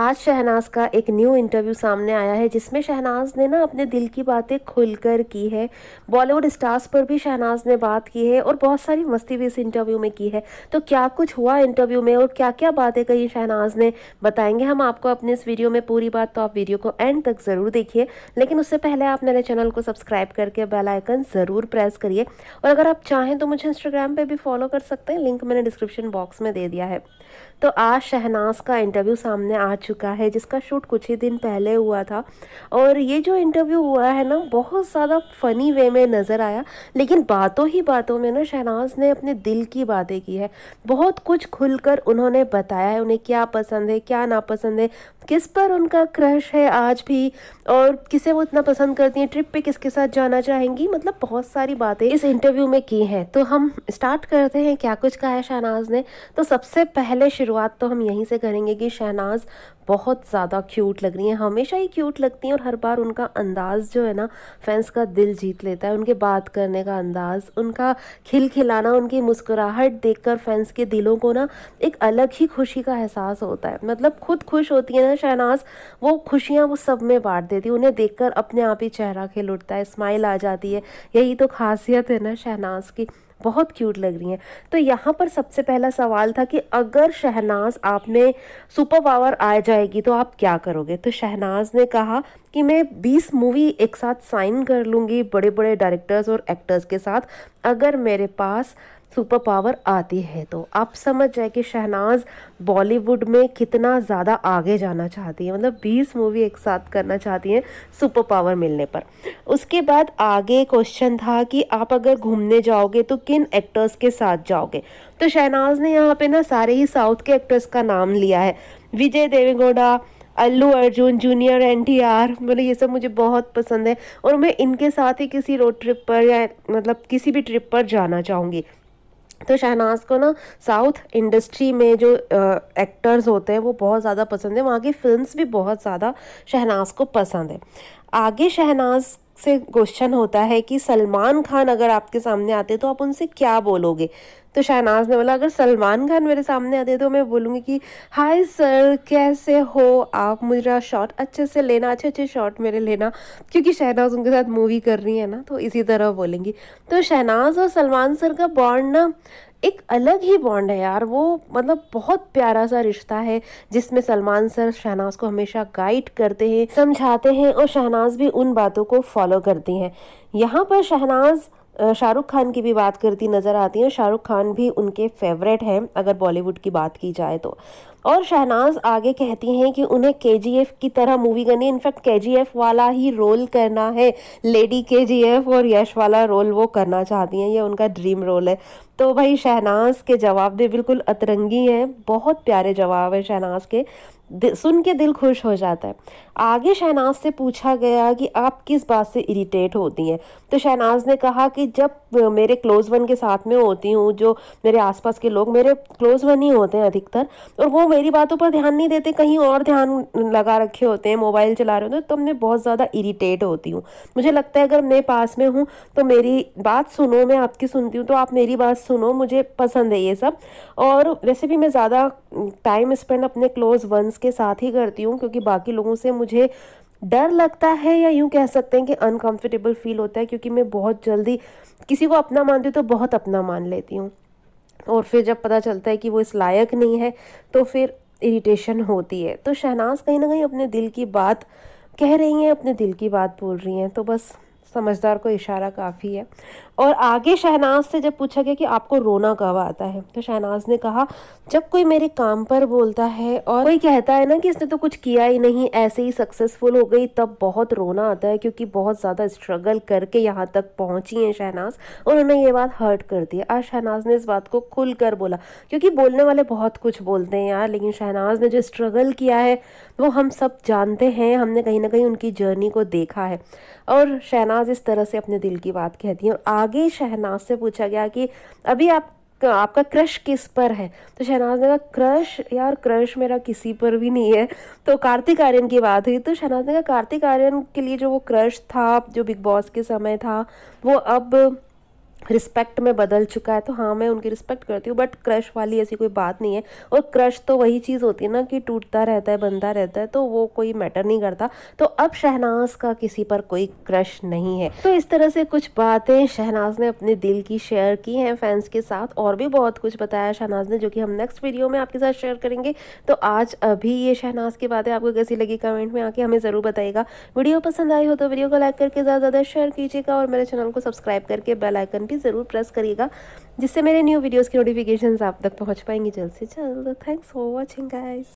आज शहनाज का एक न्यू इंटरव्यू सामने आया है जिसमें शहनाज ने ना अपने दिल की बातें खुलकर की है बॉलीवुड स्टार्स पर भी शहनाज ने बात की है और बहुत सारी मस्ती भी इस इंटरव्यू में की है तो क्या कुछ हुआ इंटरव्यू में और क्या क्या बातें कही शहनाज ने बताएंगे हम आपको अपने इस वीडियो में पूरी बात तो आप वीडियो को एंड तक ज़रूर देखिए लेकिन उससे पहले आप मेरे चैनल को सब्सक्राइब करके बेलाइकन ज़रूर प्रेस करिए और अगर आप चाहें तो मुझे इंस्टाग्राम पर भी फॉलो कर सकते हैं लिंक मैंने डिस्क्रिप्शन बॉक्स में दे दिया है तो आज शहनाज का इंटरव्यू सामने आ चुका है जिसका शूट कुछ ही दिन पहले हुआ था और ये जो इंटरव्यू हुआ है ना बहुत ज़्यादा फ़नी वे में नज़र आया लेकिन बातों ही बातों में ना शहनाज ने अपने दिल की बातें की है बहुत कुछ खुलकर उन्होंने बताया है उन्हें क्या पसंद है क्या नापसंद है किस पर उनका क्रश है आज भी और किसे वो इतना पसंद करती हैं ट्रिप पे किसके साथ जाना चाहेंगी मतलब बहुत सारी बातें इस इंटरव्यू में की हैं तो हम स्टार्ट करते हैं क्या कुछ कहा है शहनाज ने तो सबसे पहले शुरुआत तो हम यहीं से करेंगे कि शहनाज बहुत ज़्यादा क्यूट लग रही हैं हमेशा ही क्यूट लगती हैं और हर बार उनका अंदाज़ जो है ना फैंस का दिल जीत लेता है उनके बात करने का अंदाज़ उनका खिल खिलाना उनकी मुस्कुराहट देखकर फैंस के दिलों को ना एक अलग ही खुशी का एहसास होता है मतलब खुद खुश होती है ना शहनाज वो खुशियाँ वो सब में बांट देती है उन्हें देख अपने आप ही चेहरा खिल उठता है स्माइल आ जाती है यही तो खासियत है ना शहनाज की बहुत क्यूट लग रही हैं तो यहाँ पर सबसे पहला सवाल था कि अगर शहनाज आप में सुपर पावर आ जाएगी तो आप क्या करोगे तो शहनाज ने कहा कि मैं 20 मूवी एक साथ साइन कर लूँगी बड़े बड़े डायरेक्टर्स और एक्टर्स के साथ अगर मेरे पास सुपर पावर आती है तो आप समझ जाए कि शहनाज बॉलीवुड में कितना ज़्यादा आगे जाना चाहती है मतलब 20 मूवी एक साथ करना चाहती हैं सुपर पावर मिलने पर उसके बाद आगे क्वेश्चन था कि आप अगर घूमने जाओगे तो किन एक्टर्स के साथ जाओगे तो शहनाज ने यहाँ पे ना सारे ही साउथ के एक्टर्स का नाम लिया है Vijay Devegowda Allu Arjun junior N T R मतलब ये सब मुझे बहुत पसंद है और मैं इनके साथ ही किसी रोड ट्रिप पर या मतलब किसी भी ट्रिप पर जाना चाहूँगी तो शहनाज को ना साउथ इंडस्ट्री में जो एक्टर्स होते हैं वो बहुत ज़्यादा पसंद है वहाँ की फ़िल्म्स भी बहुत ज़्यादा शहनाज को पसंद है आगे शहनाज से क्वेश्चन होता है कि सलमान खान अगर आपके सामने आते तो आप उनसे क्या बोलोगे तो शहनाज ने बोला अगर सलमान खान मेरे सामने आते तो मैं बोलूँगी कि हाय सर कैसे हो आप मेरा शॉट अच्छे से लेना अच्छे अच्छे शॉट मेरे लेना क्योंकि शहनाज उनके साथ मूवी कर रही है ना तो इसी तरह बोलेंगी तो शहनाज और सलमान सर का बॉन्ड ना एक अलग ही बॉन्ड है यार वो मतलब बहुत प्यारा सा रिश्ता है जिसमें सलमान सर शहनाज को हमेशा गाइड करते हैं समझाते हैं और शहनाज भी उन बातों को फॉलो करती हैं यहाँ पर शहनाज शाहरुख खान की भी बात करती नज़र आती हैं शाहरुख खान भी उनके फेवरेट हैं अगर बॉलीवुड की बात की जाए तो और शहनाज आगे कहती हैं कि उन्हें के की तरह मूवी करनी है इनफैक्ट के वाला ही रोल करना है लेडी के और यश वाला रोल वो करना चाहती हैं ये उनका ड्रीम रोल है तो भाई शहनाज के जवाब भी बिल्कुल अतरंगी हैं बहुत प्यारे जवाब है शहनाज के सुन के दिल खुश हो जाता है आगे शहनाज से पूछा गया कि आप किस बात से इरिटेट होती हैं तो शहनाज ने कहा कि जब मेरे क्लोज़ वन के साथ में होती हूँ जो मेरे आसपास के लोग मेरे क्लोज़ वन ही होते हैं अधिकतर और वो मेरी बातों पर ध्यान नहीं देते कहीं और ध्यान लगा रखे होते हैं मोबाइल चला रहे होते हैं तो मैं बहुत ज़्यादा इरीटेट होती हूँ मुझे लगता है अगर मैं पास में हूँ तो मेरी बात सुनो मैं आपकी सुनती हूँ तो आप मेरी बात सुनो मुझे पसंद है ये सब और वैसे भी मैं ज़्यादा टाइम स्पेंड अपने क्लोज़ वंस उसके साथ ही करती हूँ क्योंकि बाकी लोगों से मुझे डर लगता है या यूँ कह सकते हैं कि अनकम्फ़र्टेबल फील होता है क्योंकि मैं बहुत जल्दी किसी को अपना मानती हूँ तो बहुत अपना मान लेती हूँ और फिर जब पता चलता है कि वो इस लायक नहीं है तो फिर इरिटेशन होती है तो शहनाज कहीं ना कहीं अपने दिल की बात कह रही हैं अपने दिल की बात बोल रही हैं तो बस समझदार को इशारा काफ़ी है और आगे शहनाज से जब पूछा गया कि आपको रोना कब आता है तो शहनाज ने कहा जब कोई मेरे काम पर बोलता है और कोई कहता है ना कि इसने तो कुछ किया ही नहीं ऐसे ही सक्सेसफुल हो गई तब बहुत रोना आता है क्योंकि बहुत ज़्यादा स्ट्रगल करके यहाँ तक पहुँची हैं शहनाज और उन्होंने ये बात हर्ट कर दी आज शहनाज ने इस बात को खुल कर बोला क्योंकि बोलने वाले बहुत कुछ बोलते हैं यार लेकिन शहनाज ने जो स्ट्रगल किया है वो हम सब जानते हैं हमने कहीं ना कहीं उनकी जर्नी को देखा है और शहनाज शहनाज इस तरह से अपने दिल की बात कहती है और आगे शहनाज से पूछा गया कि अभी आप आपका क्रश किस पर है तो शहनाज ने कहा क्रश यार क्रश मेरा किसी पर भी नहीं है तो कार्तिक आर्यन की बात हुई तो शहनाज ने कहा कार्तिक आर्यन के लिए जो वो क्रश था जो बिग बॉस के समय था वो अब रिस्पेक्ट में बदल चुका है तो हाँ मैं उनकी रिस्पेक्ट करती हूँ बट क्रश वाली ऐसी कोई बात नहीं है और क्रश तो वही चीज़ होती है ना कि टूटता रहता है बनता रहता है तो वो कोई मैटर नहीं करता तो अब शहनाज का किसी पर कोई क्रश नहीं है तो इस तरह से कुछ बातें शहनाज ने अपने दिल की शेयर की हैं फैंस के साथ और भी बहुत कुछ बताया शहनाज ने जो कि हम नेक्स्ट वीडियो में आपके साथ शेयर करेंगे तो आज अभी ये शहनाज की बातें आपको कैसी लगी कमेंट में आके हमें ज़रूर बताएगा वीडियो पसंद आई हो तो वीडियो को लाइक करके ज़्यादा ज़्यादा शेयर कीजिएगा और मेरे चैनल को सब्सक्राइब करके बेलाइकन भी ज़रूर प्रेस करिएगा जिससे मेरे न्यू वीडियोज़ की नोटिफिकेशन आप तक पहुँच पाएंगी जल्द से जल्द थैंक्स फॉर वॉचिंग गाइज